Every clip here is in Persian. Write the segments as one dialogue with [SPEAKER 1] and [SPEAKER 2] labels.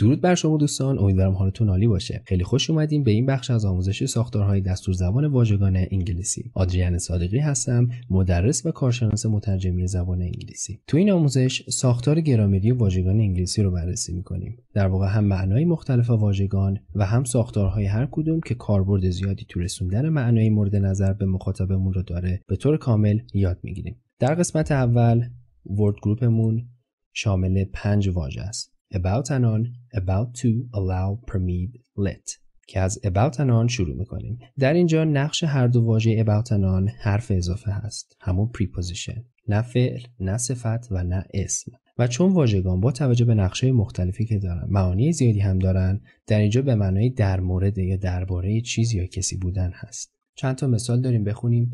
[SPEAKER 1] درود بر شما دوستان امیدوارم حالتون عالی باشه خیلی خوش اومدیم به این بخش از آموزش ساختارهای دستور زبان واژگان انگلیسی آدریان صادقی هستم مدرس و کارشناس مترجمی زبان انگلیسی تو این آموزش ساختار گرامری واژگان انگلیسی رو بررسی میکنیم در واقع هم معنای مختلف واژگان و هم ساختارهای هر کدوم که کاربرد زیادی تو رسوندن معنای مورد نظر به مخاطبمون رو داره به طور کامل یاد میگیریم در قسمت اول ورد گروپمون شامل پنج واژه است about anon، about to allow permit let که از about anon شروع میکنیم در اینجا نقش هر دو واژه about anon حرف اضافه هست همون preposition نه فعل نه صفت و نه اسم و چون واژگان با توجه به نقشه مختلفی که دارن معانی زیادی هم دارن در اینجا به معنای در مورد یا درباره چیز یا کسی بودن هست چند تا مثال داریم بخونیم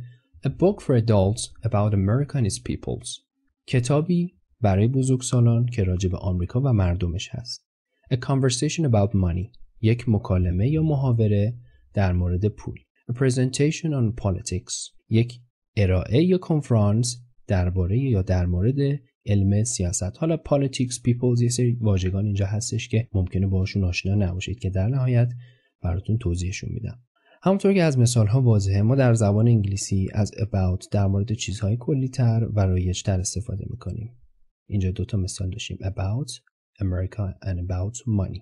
[SPEAKER 1] A book for adults about American peoples کتابی برای بزرگسالان که راجع به آمریکا و مردمش هست. A conversation about money یک مکالمه یا محاوره در مورد پول. A presentation on politics یک ارائه یا کنفرانس درباره یا در مورد علم سیاست حالا politics people یه سری واژگان اینجا هستش که ممکنه باشون آشنا نباشید که در نهایت براتون توضیحشون میدم همونطور که از مثال ها واضحه ما در زبان انگلیسی از about در مورد چیزهای تر و رایجتر استفاده میکنیم اینجا دوتا مثال داشتیم about America and about money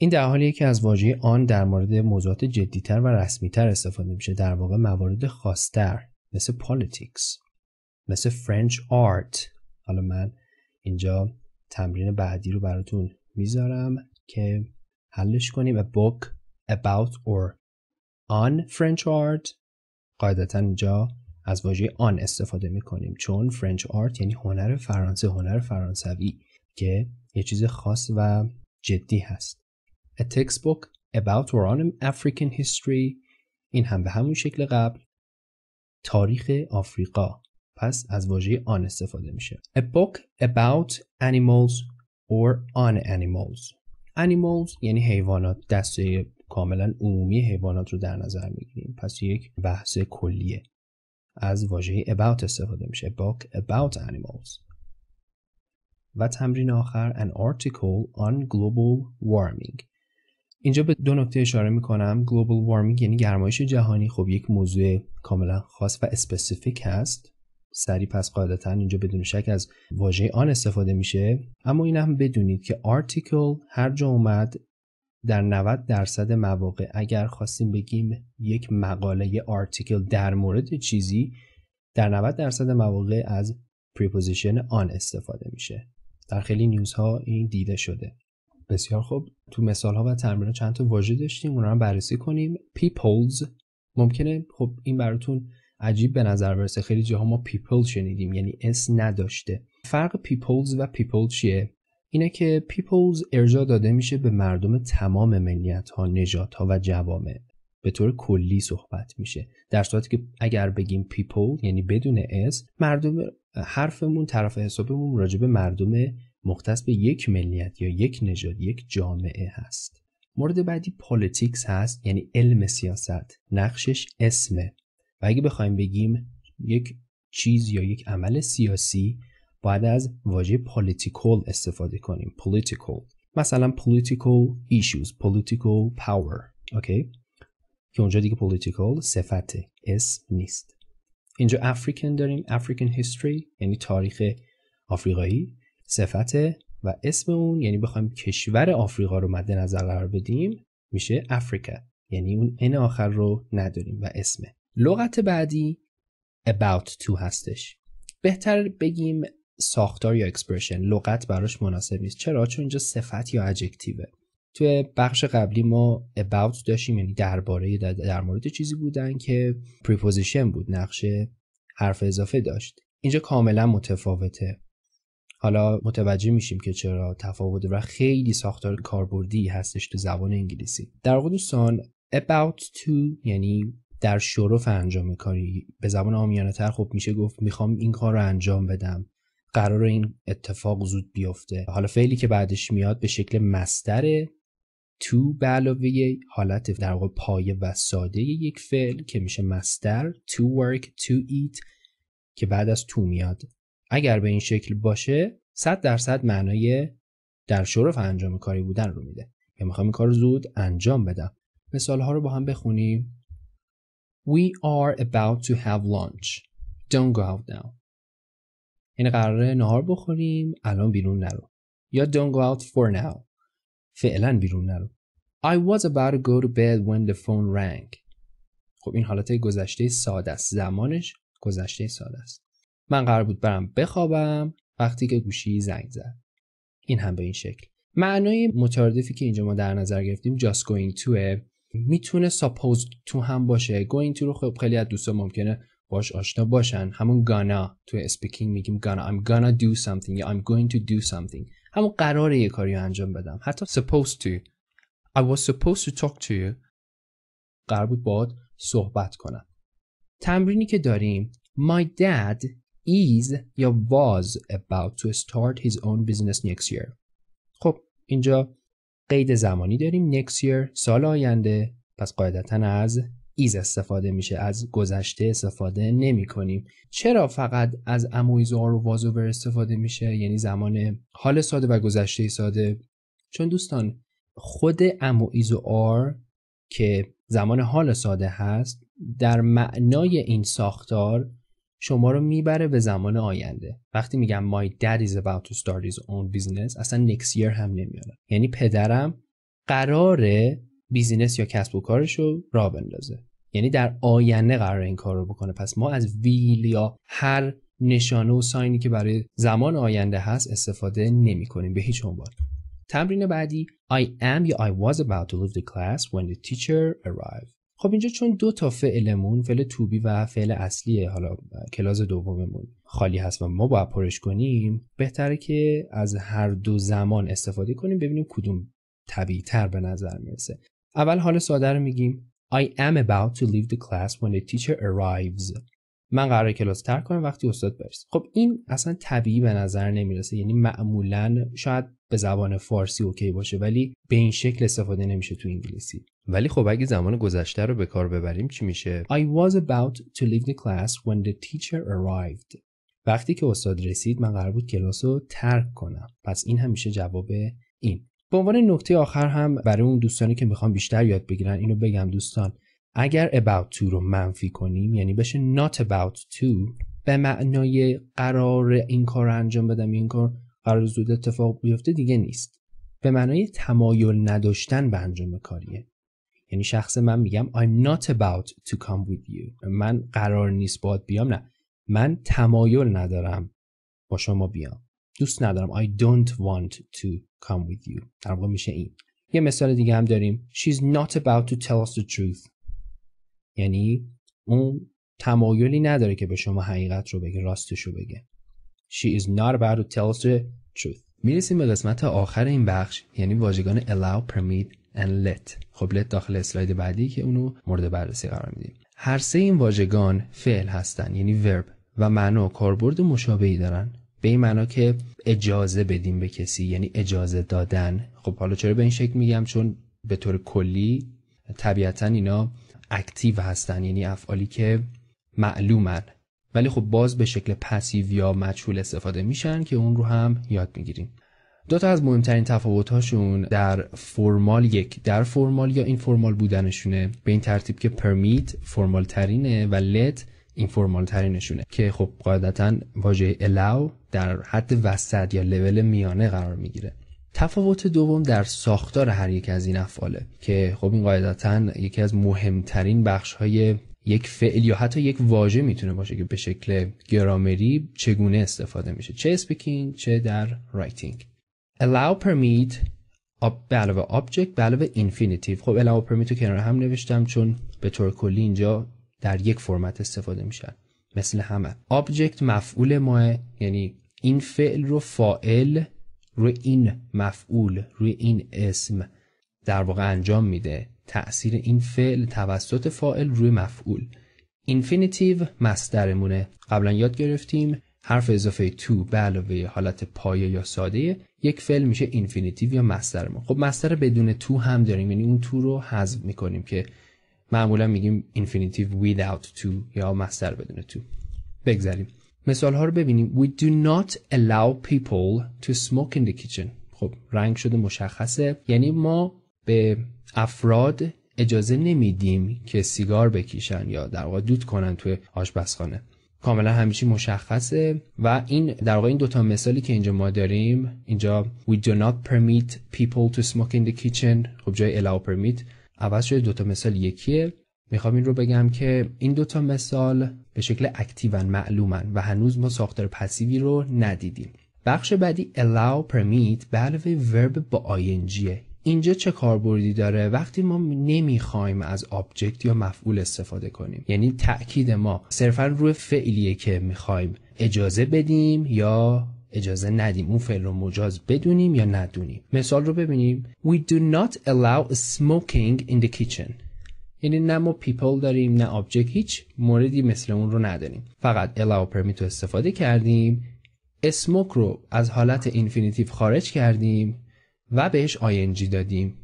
[SPEAKER 1] این در حالیه که از واژه آن در مورد موضوعات جدیتر و رسمیتر استفاده میشه در واقع موارد خاصتر مثل politics مثل French art حالا من اینجا تمرین بعدی رو براتون میذارم که حلش کنیم a book about or on French art قاعدتا اینجا از واژه آن استفاده میکنیم چون فرنچ آرت یعنی هنر فرانسه هنر فرانسوی که یه چیز خاص و جدی هست A textbook about or African history این هم به همون شکل قبل تاریخ آفریقا پس از واژه آن استفاده میشه A book about animals or on animals animals یعنی حیوانات دسته کاملا عمومی حیوانات رو در نظر میگیریم پس یک بحث کلیه از واژه about استفاده میشه book about animals و تمرین آخر an article on global warming اینجا به دو نکته اشاره میکنم global warming یعنی گرمایش جهانی خب یک موضوع کاملا خاص و اسپسیفیک هست سری پس قاعدتا اینجا بدون شک از واژه آن استفاده میشه اما این هم بدونید که article هر جا اومد در 90 درصد مواقع اگر خواستیم بگیم یک مقاله یه آرتیکل در مورد چیزی در 90 درصد مواقع از پریپوزیشن آن استفاده میشه در خیلی نیوز ها این دیده شده بسیار خوب تو مثال ها و تمرین چند تا واژه داشتیم اونا رو بررسی کنیم پیپلز ممکنه خب این براتون عجیب به نظر برسه خیلی جاها ما پیپل شنیدیم یعنی اس نداشته فرق پیپلز و پیپل چیه اینه که پیپلز ارجا داده میشه به مردم تمام ملیت ها نجات ها و جوامع به طور کلی صحبت میشه در صورتی که اگر بگیم پیپل یعنی بدون اس مردم حرفمون طرف حسابمون راجع به مردم مختص به یک ملیت یا یک نژاد یک جامعه هست مورد بعدی پالیتیکس هست یعنی علم سیاست نقشش اسمه و اگه بخوایم بگیم یک چیز یا یک عمل سیاسی باید از واژه political استفاده کنیم political مثلا political issues political پاور اوکی که اونجا دیگه political صفت اسم نیست اینجا افریکن داریم افریکن history یعنی تاریخ آفریقایی صفت و اسم اون یعنی بخوایم کشور آفریقا رو مد نظر قرار بدیم میشه افریقا یعنی اون ان آخر رو نداریم و اسمه لغت بعدی about to هستش بهتر بگیم ساختار یا اکسپرشن لغت براش مناسب نیست چرا چون اینجا صفت یا ادجکتیو توی بخش قبلی ما about داشتیم یعنی درباره در, در مورد چیزی بودن که پریپوزیشن بود نقشه حرف اضافه داشت اینجا کاملا متفاوته حالا متوجه میشیم که چرا تفاوت و خیلی ساختار کاربردی هستش تو زبان انگلیسی در واقع دوستان about to یعنی در شرف انجام کاری به زبان آمیانه تر خب میشه گفت میخوام این کار رو انجام بدم قرار این اتفاق زود بیفته حالا فعلی که بعدش میاد به شکل مستر تو به علاوه حالت در واقع پایه و ساده یک فعل که میشه مستر to work to eat که بعد از تو میاد اگر به این شکل باشه 100 درصد معنای در شرف انجام کاری بودن رو میده که میخوام این کار زود انجام بدم مثال ها رو با هم بخونیم We are about to have lunch Don't go out now یعنی قراره نهار بخوریم الان بیرون نرو یا don't go out for now فعلا بیرون نرو I was about to go to bed when the phone rang خب این حالت گذشته ساده است زمانش گذشته ساده است من قرار بود برم بخوابم وقتی که گوشی زنگ زد این هم به این شکل معنای مترادفی که اینجا ما در نظر گرفتیم just going to میتونه supposed to هم باشه going to رو خب خیلی از دوستان ممکنه باش آشنا باشن همون گانا تو اسپیکینگ میگیم گانا I'm gonna do something یا I'm going to do something همون قراره یه کاری انجام بدم حتی supposed to I was supposed to talk to you قرار بود باید صحبت کنم تمرینی که داریم My dad is یا was about to start his own business next year خب اینجا قید زمانی داریم next year سال آینده پس قاعدتا از ایز استفاده میشه از گذشته استفاده نمی کنیم چرا فقط از امویزوار و وازوور استفاده میشه یعنی زمان حال ساده و گذشته ساده چون دوستان خود آر که زمان حال ساده هست در معنای این ساختار شما رو میبره به زمان آینده وقتی میگم my dad is about to start his own business اصلا next year هم نمیاره یعنی پدرم قرار بیزینس یا کسب و کارش رو را بندازه یعنی در آینده قرار این کار رو بکنه پس ما از ویل یا هر نشانه و ساینی که برای زمان آینده هست استفاده نمی کنیم به هیچ عنوان تمرین بعدی I am یا I was about to leave the class when the teacher arrived خب اینجا چون دو تا فعلمون فعل توبی و فعل اصلی حالا کلاس دوممون خالی هست و ما باید پرش کنیم بهتره که از هر دو زمان استفاده کنیم ببینیم کدوم طبیعی تر به نظر میرسه اول حال ساده رو میگیم I am about to leave the class when the teacher arrives. من قرار کلاس ترک کنم وقتی استاد برسه. خب این اصلا طبیعی به نظر نمیرسه یعنی معمولا شاید به زبان فارسی اوکی باشه ولی به این شکل استفاده نمیشه تو انگلیسی. ولی خب اگه زمان گذشته رو به کار ببریم چی میشه؟ I was about to leave the class when the teacher arrived. وقتی که استاد رسید من قرار بود کلاس رو ترک کنم. پس این همیشه جواب این به عنوان نکته آخر هم برای اون دوستانی که میخوام بیشتر یاد بگیرن اینو بگم دوستان اگر about to رو منفی کنیم یعنی بشه not about to به معنای قرار این کار رو انجام بدم این کار قرار زود اتفاق بیفته دیگه نیست به معنای تمایل نداشتن به انجام کاریه یعنی شخص من میگم I'm not about to come with you من قرار نیست باید بیام نه من تمایل ندارم با شما بیام دوست ندارم I don't want to come with you در واقع میشه این یه مثال دیگه هم داریم She's not about to tell us the truth یعنی اون تمایلی نداره که به شما حقیقت رو بگه راستش رو بگه She is not about to tell us the truth میرسیم به قسمت آخر این بخش یعنی واژگان allow, permit and let خب let داخل اسلاید بعدی که اونو مورد بررسی قرار میدیم هر سه این واژگان فعل هستن یعنی verb و معنا و کاربرد مشابهی دارن به این معنا که اجازه بدیم به کسی یعنی اجازه دادن خب حالا چرا به این شکل میگم چون به طور کلی طبیعتا اینا اکتیو هستن یعنی افعالی که معلومن ولی خب باز به شکل پسیو یا مجهول استفاده میشن که اون رو هم یاد میگیریم دو تا از مهمترین تفاوت‌هاشون در فرمال یک در فرمال یا این فرمال بودنشونه به این ترتیب که پرمیت فرمال ترینه و اینفورمال نشونه که خب قاعدتا واژه allow در حد وسط یا لول میانه قرار میگیره تفاوت دوم در ساختار هر یک از این افعاله که خب این قاعدتا یکی از مهمترین بخش های یک فعل یا حتی یک واژه میتونه باشه که به شکل گرامری چگونه استفاده میشه چه اسپیکینگ چه در رایتینگ allow permit به علاوه object به علاوه infinitive خب allow permit رو کنار هم نوشتم چون به طور کلی اینجا در یک فرمت استفاده میشن مثل همه آبجکت مفعول ماه یعنی این فعل رو فاعل روی این مفعول روی این اسم در واقع انجام میده تأثیر این فعل توسط فاعل روی مفعول اینفینیتیو مصدرمونه قبلا یاد گرفتیم حرف اضافه تو به علاوه حالت پایه یا ساده یک فعل میشه اینفینیتیو یا مصدر ما خب مصدر بدون تو هم داریم یعنی اون تو رو حذف میکنیم که معمولا میگیم infinitive without to یا مصدر بدون تو. بگذاریم مثال ها رو ببینیم We do not allow people to smoke in the kitchen خب رنگ شده مشخصه یعنی ما به افراد اجازه نمیدیم که سیگار بکشن یا در واقع دود کنن توی آشپزخانه کاملا همیشه مشخصه و این در واقع این دوتا مثالی که اینجا ما داریم اینجا we do not permit people to smoke in the kitchen خب جای allow permit عوض شده دوتا مثال یکیه میخوام این رو بگم که این دوتا مثال به شکل اکتیون معلومن و هنوز ما ساختار پسیوی رو ندیدیم بخش بعدی allow permit به علاوه ورب با ing اینجا چه کاربردی داره وقتی ما نمیخوایم از آبجکت یا مفعول استفاده کنیم یعنی تاکید ما صرفا روی فعلیه که میخوایم اجازه بدیم یا اجازه ندیم اون فعل رو مجاز بدونیم یا ندونیم مثال رو ببینیم We do not allow smoking in the kitchen یعنی نه ما پیپل داریم نه آبجکت هیچ موردی مثل اون رو نداریم فقط allow permit رو استفاده کردیم smoke رو از حالت infinitive خارج کردیم و بهش ing دادیم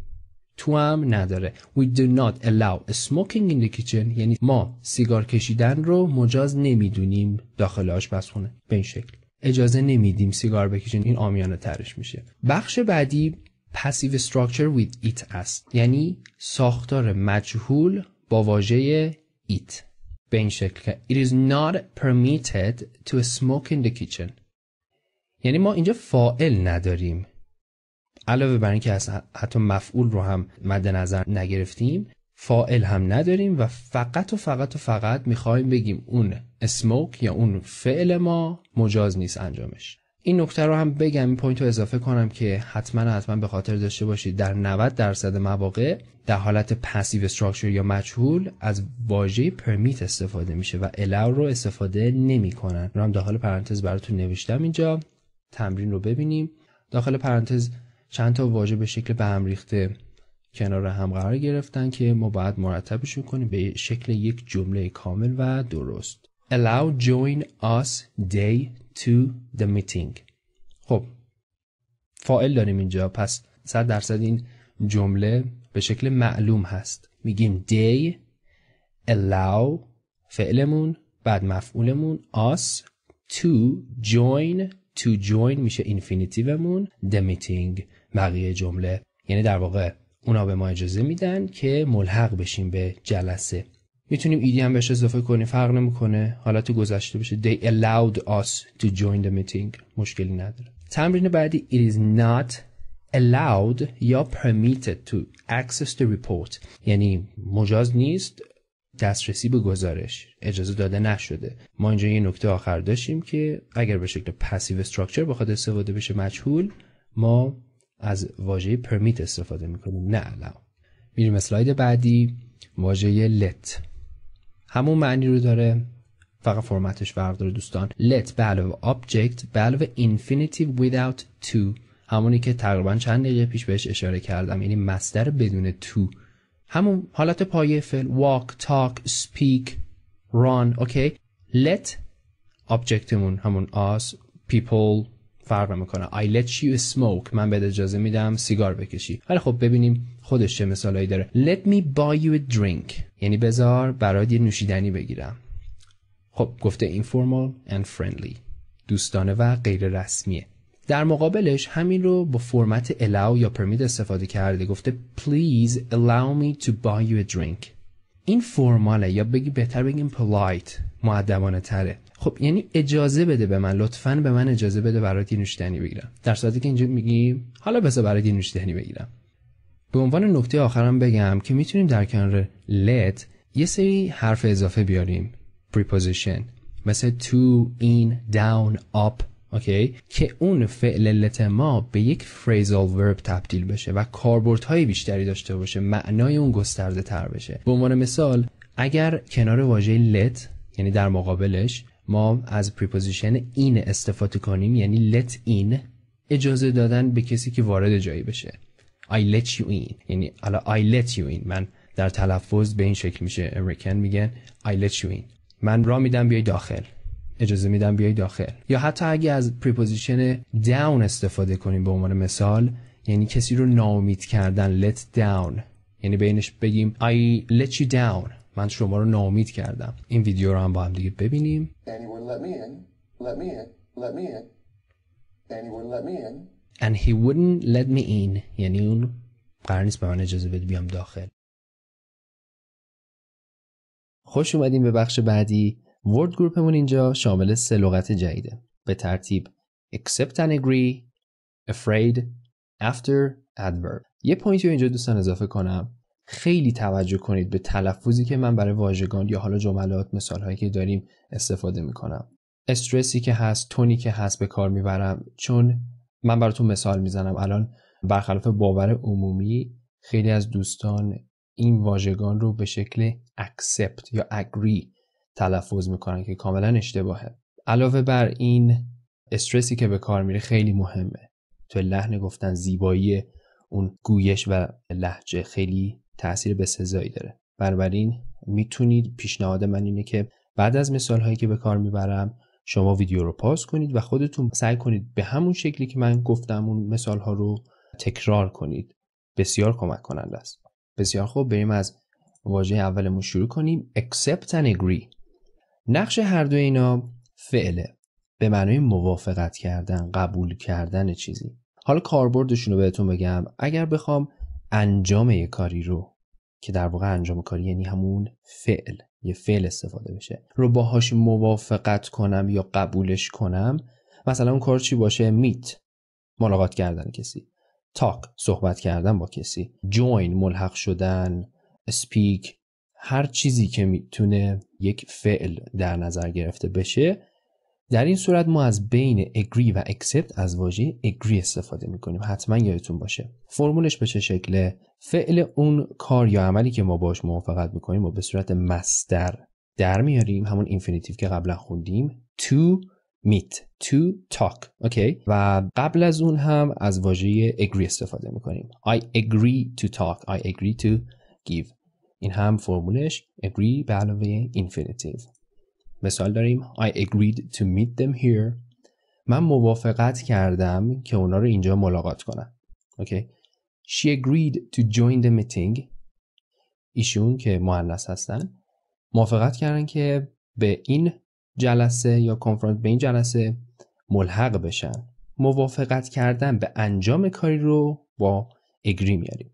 [SPEAKER 1] تو هم نداره We do not allow smoking in the kitchen یعنی ما سیگار کشیدن رو مجاز نمیدونیم داخل آشپزخونه به این شکل اجازه نمیدیم سیگار بکشین این آمیانه ترش میشه بخش بعدی پسیو استراکچر وید ایت است یعنی ساختار مجهول با واژه ایت به این شکل که it is not permitted to smoke in the kitchen یعنی ما اینجا فاعل نداریم علاوه بر اینکه حتی مفعول رو هم مد نظر نگرفتیم فائل هم نداریم و فقط و فقط و فقط میخوایم بگیم اون اسموک یا اون فعل ما مجاز نیست انجامش این نکته رو هم بگم این پوینت رو اضافه کنم که حتما حتما به خاطر داشته باشید در 90 درصد مواقع در حالت پسیو استراکچر یا مجهول از واژه پرمیت استفاده میشه و الاو رو استفاده نمیکنن رو داخل پرانتز براتون نوشتم اینجا تمرین رو ببینیم داخل پرانتز چند تا واژه به شکل به هم ریخته کنار هم قرار گرفتن که ما باید مرتبشون کنیم به شکل یک جمله کامل و درست allow join us day to the meeting خب فائل داریم اینجا پس صد درصد این جمله به شکل معلوم هست میگیم day allow فعلمون بعد مفعولمون us to join to join میشه اینفینیتیومون the meeting بقیه جمله یعنی در واقع اونا به ما اجازه میدن که ملحق بشیم به جلسه میتونیم ایدی هم بهش اضافه کنیم فرق نمیکنه حالا تو گذشته بشه they allowed us to join the meeting مشکلی نداره تمرین بعدی it is not allowed یا permitted to access the report یعنی مجاز نیست دسترسی به گزارش اجازه داده نشده ما اینجا یه نکته آخر داشتیم که اگر به شکل پسیو استراکچر بخواد استفاده بشه مجهول ما از واژه پرمیت استفاده میکنیم نه allow میریم اسلاید بعدی واژه let همون معنی رو داره فقط فرمتش فرق داره دوستان let به علاوه object به علاوه infinitive without to همونی که تقریبا چند دقیقه پیش بهش اشاره کردم یعنی مصدر بدون تو همون حالت پایه فعل walk talk speak run اوکی let objectمون همون us people فرق میکنه I let you smoke من به اجازه میدم سیگار بکشی ولی خب ببینیم خودش چه مثالایی داره Let me buy you a drink یعنی بذار برات یه نوشیدنی بگیرم خب گفته informal and friendly دوستانه و غیر رسمیه در مقابلش همین رو با فرمت allow یا permit استفاده کرده گفته please allow me to buy you a drink این فرماله یا بگی بهتر بگیم polite معدبانه تره خب یعنی اجازه بده به من لطفا به من اجازه بده برای یه نوشیدنی بگیرم در صورتی که اینجا میگیم حالا بس برای یه نوشیدنی بگیرم به عنوان نکته آخرم بگم که میتونیم در کنار let یه سری حرف اضافه بیاریم preposition مثل to, in, down, up اوکی که اون فعل لت ما به یک phrasal ورب تبدیل بشه و های بیشتری داشته باشه معنای اون گسترده تر بشه به عنوان مثال اگر کنار واژه لت یعنی در مقابلش ما از پریپوزیشن این استفاده کنیم یعنی let in اجازه دادن به کسی که وارد جایی بشه I let you in یعنی حالا I let you in من در تلفظ به این شکل میشه امریکن میگن I let you in من را میدم بیای داخل اجازه میدم بیای داخل یا حتی اگه از پریپوزیشن down استفاده کنیم به عنوان مثال یعنی کسی رو ناامید کردن let down یعنی بینش بگیم I let you down من شما رو ناامید کردم این ویدیو رو هم با هم دیگه ببینیم And he wouldn't let me in یعنی اون قرار نیست به من اجازه بده بیام داخل خوش اومدیم به بخش بعدی ورد گروپمون اینجا شامل سه لغت جدیده به ترتیب accept and agree afraid after adverb یه پوینتی رو اینجا دوستان اضافه کنم خیلی توجه کنید به تلفظی که من برای واژگان یا حالا جملات مثالهایی که داریم استفاده میکنم استرسی که هست تونی که هست به کار میبرم چون من براتون مثال میزنم الان برخلاف باور عمومی خیلی از دوستان این واژگان رو به شکل accept یا agree تلفظ میکنن که کاملا اشتباهه علاوه بر این استرسی که به کار میره خیلی مهمه تو لحن گفتن زیبایی اون گویش و لحجه خیلی تاثیر سزایی داره بنابراین میتونید پیشنهاد من اینه که بعد از مثال هایی که به کار میبرم شما ویدیو رو پاس کنید و خودتون سعی کنید به همون شکلی که من گفتم اون مثال ها رو تکرار کنید بسیار کمک کننده است بسیار خوب بریم از واژه اولمون شروع کنیم accept and agree نقش هر دو اینا فعله به معنای موافقت کردن قبول کردن چیزی حالا کاربردشون رو بهتون بگم اگر بخوام انجام یه کاری رو که در واقع انجام کاری یعنی همون فعل یه فعل استفاده بشه رو باهاش موافقت کنم یا قبولش کنم مثلا اون کار چی باشه میت ملاقات کردن کسی تاک صحبت کردن با کسی جوین ملحق شدن اسپیک هر چیزی که میتونه یک فعل در نظر گرفته بشه در این صورت ما از بین agree و accept از واژه agree استفاده میکنیم حتما یادتون باشه فرمولش به چه شکله فعل اون کار یا عملی که ما باش موافقت میکنیم و به صورت مستر در میاریم همون اینفینیتیو که قبلا خوندیم to meet to talk okay و قبل از اون هم از واژه agree استفاده میکنیم I agree to talk I agree to give این هم فرمولش agree به علاوه infinitive مثال داریم I agreed to meet them here من موافقت کردم که اونا رو اینجا ملاقات کنم Okay. She agreed to join the meeting ایشون که مؤنث هستن موافقت کردن که به این جلسه یا کنفرانس به این جلسه ملحق بشن موافقت کردن به انجام کاری رو با agree میاریم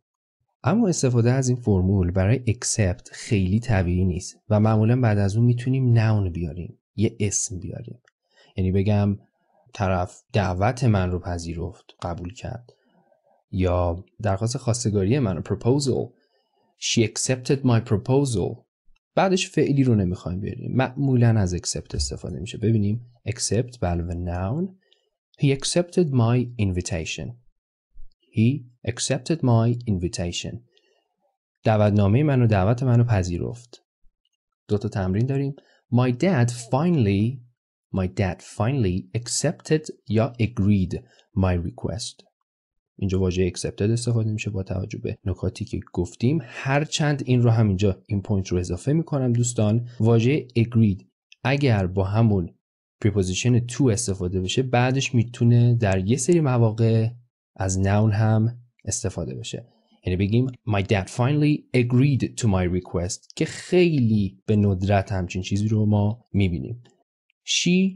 [SPEAKER 1] اما استفاده از این فرمول برای accept خیلی طبیعی نیست و معمولا بعد از اون میتونیم noun بیاریم یه اسم بیاریم یعنی بگم طرف دعوت من رو پذیرفت قبول کرد یا درخواست خواستگاری من proposal she accepted my proposal بعدش فعلی رو نمیخوایم بیاریم معمولا از accept استفاده میشه ببینیم accept به noun he accepted my invitation He accepted my invitation. دعوتنامه منو دعوت منو پذیرفت. دو تا تمرین داریم. My dad finally My dad finally accepted یا agreed my request. اینجا واژه accepted استفاده میشه با توجه به نکاتی که گفتیم هر چند این رو اینجا این پوینت رو اضافه میکنم دوستان واژه agreed اگر با همون preposition to استفاده بشه بعدش میتونه در یه سری مواقع از نون هم استفاده بشه یعنی بگیم my dad finally agreed to my request که خیلی به ندرت همچین چیزی رو ما میبینیم she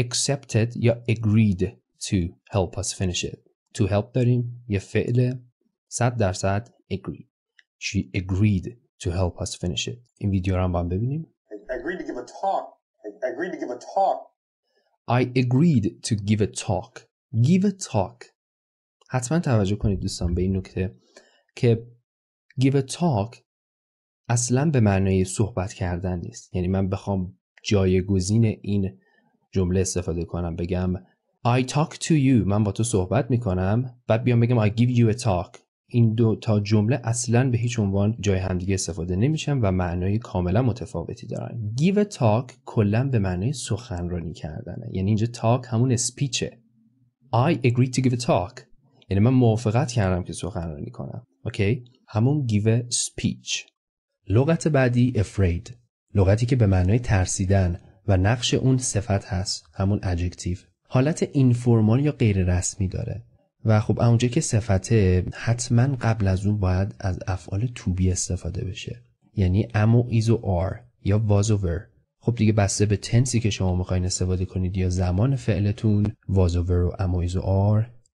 [SPEAKER 1] accepted یا agreed to help us finish it to help داریم یه فعل در درصد agree she agreed to help us finish it این ویدیو رو هم هم ببینیم I agreed to give a talk I agreed to give a talk I agreed to give a talk give a talk حتما توجه کنید دوستان به این نکته که give a talk اصلا به معنای صحبت کردن نیست یعنی من بخوام جایگزین این جمله استفاده کنم بگم I talk to you من با تو صحبت میکنم بعد بیام بگم I give you a talk این دو تا جمله اصلا به هیچ عنوان جای همدیگه استفاده نمیشن و معنای کاملا متفاوتی دارن give a talk کلا به معنای سخنرانی کردنه یعنی اینجا talk همون اسپیچه I agree to give a talk یعنی من موافقت کردم که سخنرانی کنم اوکی همون give speech لغت بعدی afraid لغتی که به معنای ترسیدن و نقش اون صفت هست همون adjective حالت اینفورمال یا غیر رسمی داره و خب اونجا که صفته حتما قبل از اون باید از افعال توبی استفاده بشه یعنی و ایز و یا واز were خب دیگه بسته به تنسی که شما میخواین استفاده کنید یا زمان فعلتون واز were و و ایز و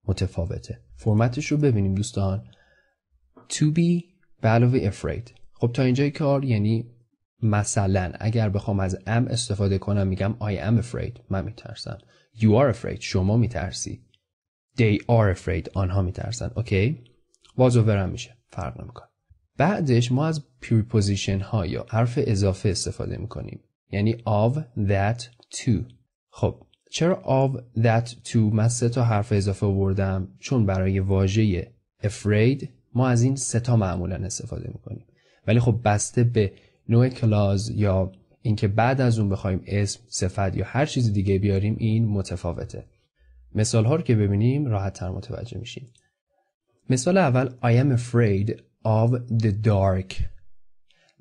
[SPEAKER 1] متفاوته فرمتش رو ببینیم دوستان to be به علاوه afraid خب تا اینجای کار یعنی مثلا اگر بخوام از am استفاده کنم میگم I am afraid من میترسم you are afraid شما میترسی they are afraid آنها میترسن اوکی برم میشه فرق نمیکنه بعدش ما از preposition ها یا حرف اضافه استفاده میکنیم یعنی of that to خب چرا of that to من سه تا حرف اضافه بردم چون برای واژه afraid ما از این سه تا معمولا استفاده میکنیم ولی خب بسته به نوع کلاز یا اینکه بعد از اون بخوایم اسم صفت یا هر چیز دیگه بیاریم این متفاوته مثال ها رو که ببینیم راحت تر متوجه میشیم مثال اول I am afraid of the dark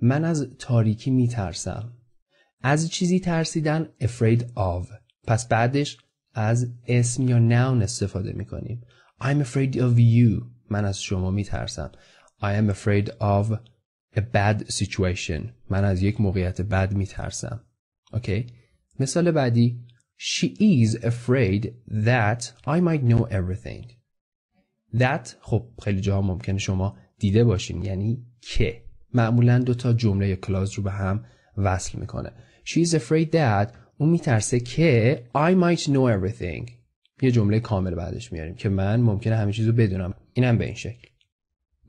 [SPEAKER 1] من از تاریکی میترسم از چیزی ترسیدن afraid of پس بعدش از اسم یا نون استفاده می کنیم I'm afraid of you من از شما می ترسم I am afraid of a bad situation من از یک موقعیت بد می ترسم مثال بعدی She is afraid that I might know everything that خب خیلی جاها ممکنه شما دیده باشین یعنی که معمولا دو تا جمله کلاز رو به هم وصل میکنه She is afraid that اون میترسه که I might know everything یه جمله کامل بعدش میاریم که من ممکنه همه چیزو بدونم اینم به این شکل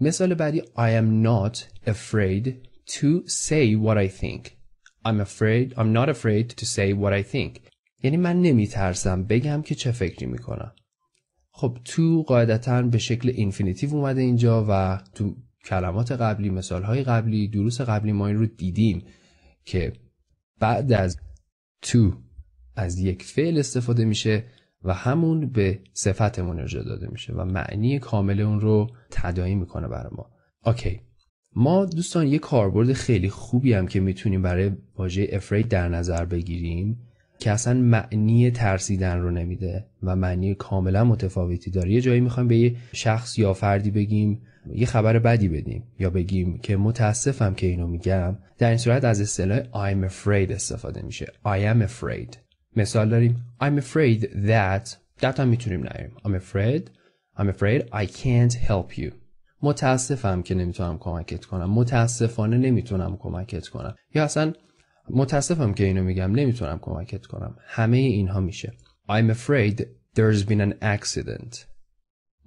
[SPEAKER 1] مثال بعدی I am not afraid to say what I think I'm afraid I'm not afraid to say what I think یعنی من نمیترسم بگم که چه فکری میکنم خب تو قاعدتا به شکل اینفینیتیو اومده اینجا و تو کلمات قبلی مثالهای قبلی دروس قبلی ما این رو دیدیم که بعد از تو از یک فعل استفاده میشه و همون به صفت منرژه داده میشه و معنی کامل اون رو تدایی میکنه برای ما اوکی ما دوستان یه کاربرد خیلی خوبی هم که میتونیم برای واژه افرید در نظر بگیریم که اصلا معنی ترسیدن رو نمیده و معنی کاملا متفاوتی داره یه جایی میخوایم به یه شخص یا فردی بگیم یه خبر بدی بدیم یا بگیم که متاسفم که اینو میگم در این صورت از اصطلاح I'm afraid استفاده میشه I afraid مثال داریم I'm afraid that that هم میتونیم نریم I'm afraid I'm afraid I can't help you متاسفم که نمیتونم کمکت کنم متاسفانه نمیتونم کمکت کنم یا اصلا متاسفم که اینو میگم نمیتونم کمکت کنم همه اینها میشه I'm afraid there's been an accident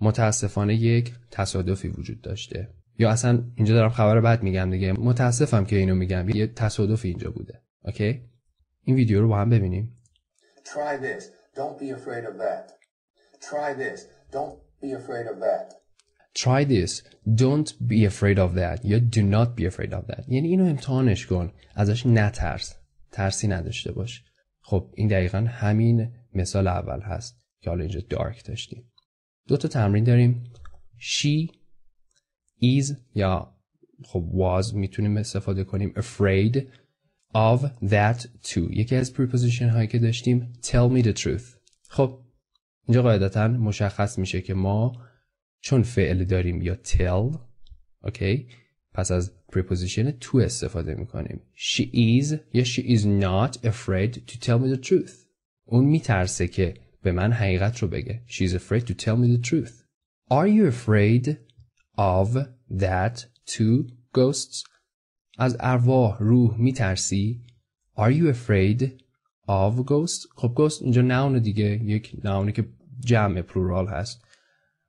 [SPEAKER 1] متاسفانه یک تصادفی وجود داشته یا اصلا اینجا دارم خبر بد میگم دیگه متاسفم که اینو میگم یه تصادفی اینجا بوده اوکی این ویدیو رو با هم ببینیم Try this. Don't be afraid of that. Try this. Don't be afraid of that. try this don't be afraid of that یا do not be afraid of that یعنی اینو امتحانش کن ازش نترس ترسی نداشته باش خب این دقیقا همین مثال اول هست که حالا اینجا دارک داشتیم دو تا تمرین داریم she is یا خب was میتونیم استفاده کنیم afraid of that too یکی از preposition هایی که داشتیم tell me the truth خب اینجا قاعدتا مشخص میشه که ما چون فعل داریم یا tell اوکی پس از preposition to استفاده میکنیم she is یا she is not afraid to tell me the truth اون میترسه که به من حقیقت رو بگه she is afraid to tell me the truth are you afraid of that two ghosts از ارواح روح میترسی are you afraid of ghosts خب ghost اینجا نون دیگه یک نونی که جمع پلورال هست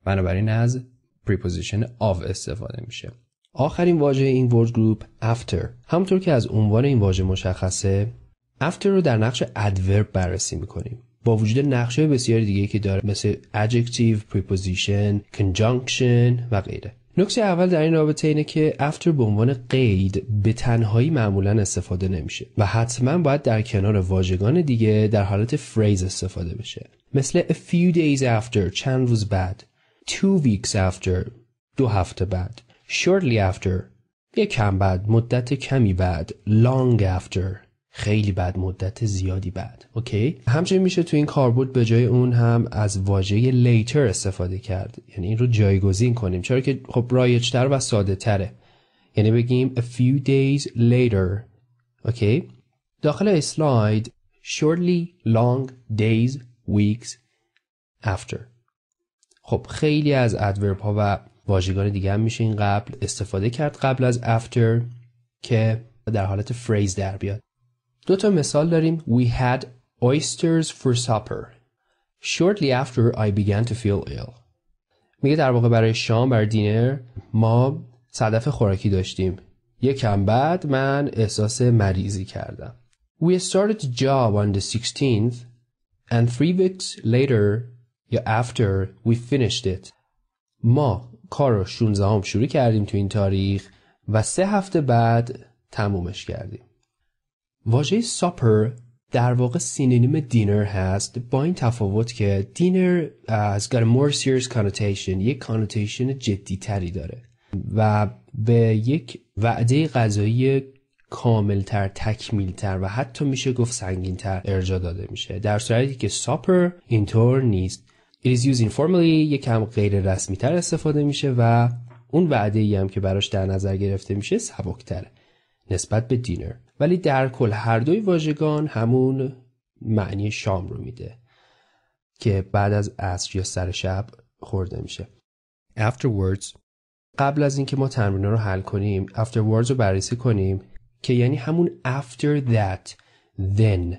[SPEAKER 1] بنابراین از preposition of استفاده میشه آخرین واژه این word group after همطور که از عنوان این واژه مشخصه after رو در نقش adverb بررسی میکنیم با وجود نقشه بسیار دیگه که داره مثل adjective, preposition, conjunction و غیره نکته اول در این رابطه اینه که after به عنوان قید به تنهایی معمولا استفاده نمیشه و حتما باید در کنار واژگان دیگه در حالت phrase استفاده بشه مثل a few days after چند روز بعد two weeks after دو هفته بعد shortly after کم بعد مدت کمی بعد long after خیلی بعد مدت زیادی بعد اوکی همچنین میشه تو این کاربرد به جای اون هم از واژه later استفاده کرد یعنی این رو جایگزین کنیم چرا که خب رایجتر و ساده تره یعنی بگیم a few days later اوکی داخل اسلاید shortly long days weeks after خب خیلی از ادورب ها و واژگان دیگه هم میشه این قبل استفاده کرد قبل از after که در حالت فریز در بیاد دو تا مثال داریم we had oysters for supper shortly after I began to feel ill میگه در واقع برای شام برای دینر ما صدف خوراکی داشتیم یک کم بعد من احساس مریضی کردم We started job on the 16th and three weeks later یا after we finished it ما کار رو 16 هم شروع کردیم تو این تاریخ و سه هفته بعد تمومش کردیم واژه ساپر در واقع سینونیم دینر هست با این تفاوت که دینر uh, has got a more serious connotation یک کانوتیشن جدی تری داره و به یک وعده غذایی کاملتر تکمیلتر و حتی میشه گفت سنگینتر ارجا داده میشه در صورتی که ساپر اینطور نیست It is used informally یکم غیر رسمی تر استفاده میشه و اون وعده ای هم که براش در نظر گرفته میشه سبکتره نسبت به دینر ولی در کل هر دوی واژگان همون معنی شام رو میده که بعد از عصر یا سر شب خورده میشه afterwards قبل از اینکه ما تمرین رو حل کنیم afterwards رو بررسی کنیم که یعنی همون after that then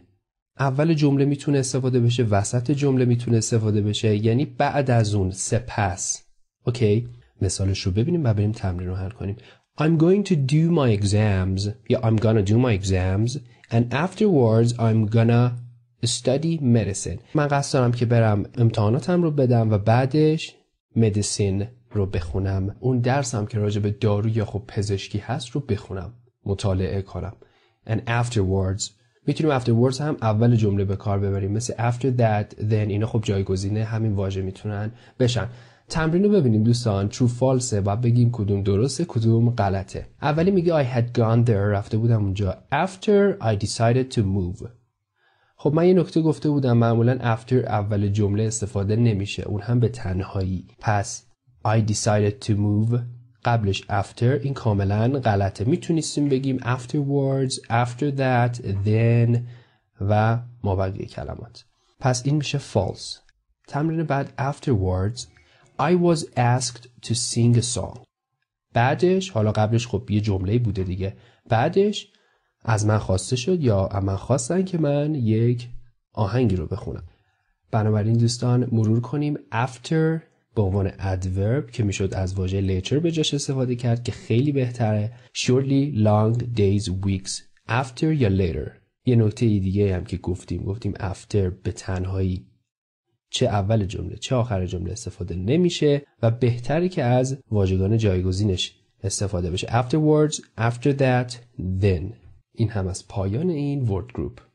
[SPEAKER 1] اول جمله میتونه استفاده بشه وسط جمله میتونه استفاده بشه یعنی بعد از اون سپس اوکی مثالش رو ببینیم و بریم تمرین رو حل کنیم I'm going to do my exams یا I'm gonna do my exams and afterwards I'm gonna study medicine من قصد دارم که برم امتحاناتم رو بدم و بعدش مدیسین رو بخونم اون درسم که راجع به دارو یا خب پزشکی هست رو بخونم مطالعه کنم and afterwards میتونیم after words هم اول جمله به کار ببریم مثل after that then اینا خب جایگزینه همین واژه میتونن بشن تمرین رو ببینیم دوستان true false و بگیم کدوم درسته کدوم غلطه اولی میگه I had gone there رفته بودم اونجا after I decided to move خب من یه نکته گفته بودم معمولا after اول جمله استفاده نمیشه اون هم به تنهایی پس I decided to move قبلش after این کاملا غلطه میتونستیم بگیم afterwards after that then و ما بقیه کلمات پس این میشه false تمرین بعد afterwards I was asked to sing a song بعدش حالا قبلش خب یه جمله بوده دیگه بعدش از من خواسته شد یا از من خواستن که من یک آهنگی رو بخونم بنابراین دوستان مرور کنیم after به عنوان ادورب که میشد از واژه later به جاش استفاده کرد که خیلی بهتره shortly long days weeks after یا later یه نکته دیگه هم که گفتیم گفتیم after به تنهایی چه اول جمله چه آخر جمله استفاده نمیشه و بهتری که از واژگان جایگزینش استفاده بشه afterwards after that then این هم از پایان این word group